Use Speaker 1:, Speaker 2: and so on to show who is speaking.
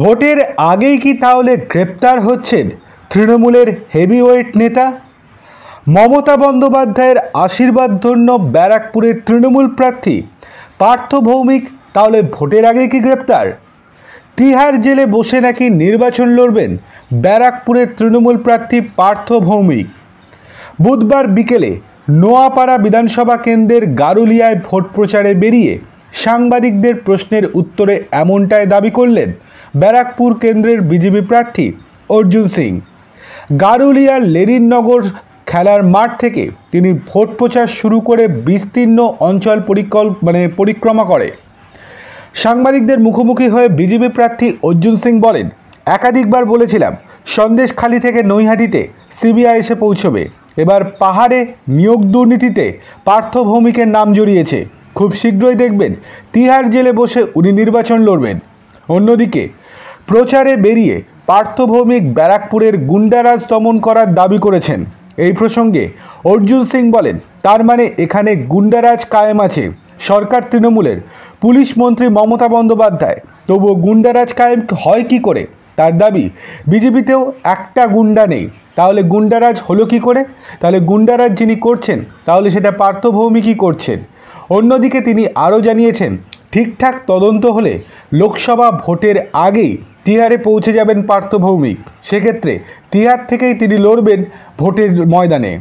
Speaker 1: ভোটের আগেই কি তাহলে গ্রেপ্তার হচ্ছেন তৃণমূলের হেভিওয়েট নেতা মমতা বন্দ্যোপাধ্যায়ের আশীর্বাদ ধন্য ব্যারাকপুরের তৃণমূল প্রার্থী পার্থ ভৌমিক তাহলে ভোটের আগে কি গ্রেপ্তার তিহার জেলে বসে নাকি নির্বাচন লড়বেন ব্যারাকপুরের তৃণমূল প্রার্থী পার্থ ভৌমিক বুধবার বিকেলে নোয়াপাড়া বিধানসভা কেন্দ্রের গারুলিয়ায় ভোট প্রচারে বেরিয়ে সাংবাদিকদের প্রশ্নের উত্তরে এমনটাই দাবি করলেন ব্যারাকপুর কেন্দ্রের বিজেপি প্রার্থী অর্জুন সিং গারুলিয়ার লেরিনগর খেলার মাঠ থেকে তিনি ভোট প্রচার শুরু করে বিস্তীর্ণ অঞ্চল পরিকল্প মানে পরিক্রমা করে সাংবাদিকদের মুখোমুখি হয়ে বিজেপি প্রার্থী অর্জুন সিং বলেন একাধিকবার বলেছিলাম সন্দেশখালী থেকে নৈহাটিতে সিবিআই এসে পৌঁছবে এবার পাহাড়ে নিয়োগ দুর্নীতিতে পার্থভৌমিকের নাম জড়িয়েছে খুব শীঘ্রই দেখবেন তিহার জেলে বসে উনি নির্বাচন লড়বেন অন্যদিকে প্রচারে বেরিয়ে পার্থভৌমিক ব্যারাকপুরের গুন্ডারাজ দমন করার দাবি করেছেন এই প্রসঙ্গে অর্জুন সিং বলেন তার মানে এখানে গুন্ডারাজ কায়েম আছে সরকার তৃণমূলের পুলিশ মন্ত্রী মমতা বন্দ্যোপাধ্যায় তবুও গুন্ডারাজ কায়েম হয় কি করে তার দাবি বিজেপিতেও একটা গুন্ডা নেই তাহলে গুন্ডারাজ হলো কি করে তাহলে গুন্ডারাজ যিনি করছেন তাহলে সেটা পার্থভৌমিকই করছেন অন্যদিকে তিনি আরও জানিয়েছেন ঠিকঠাক তদন্ত হলে লোকসভা ভোটের আগেই তিহারে পৌঁছে যাবেন পার্থভৌমিক সেক্ষেত্রে তিহার থেকেই তিনি লড়বেন ভোটের ময়দানে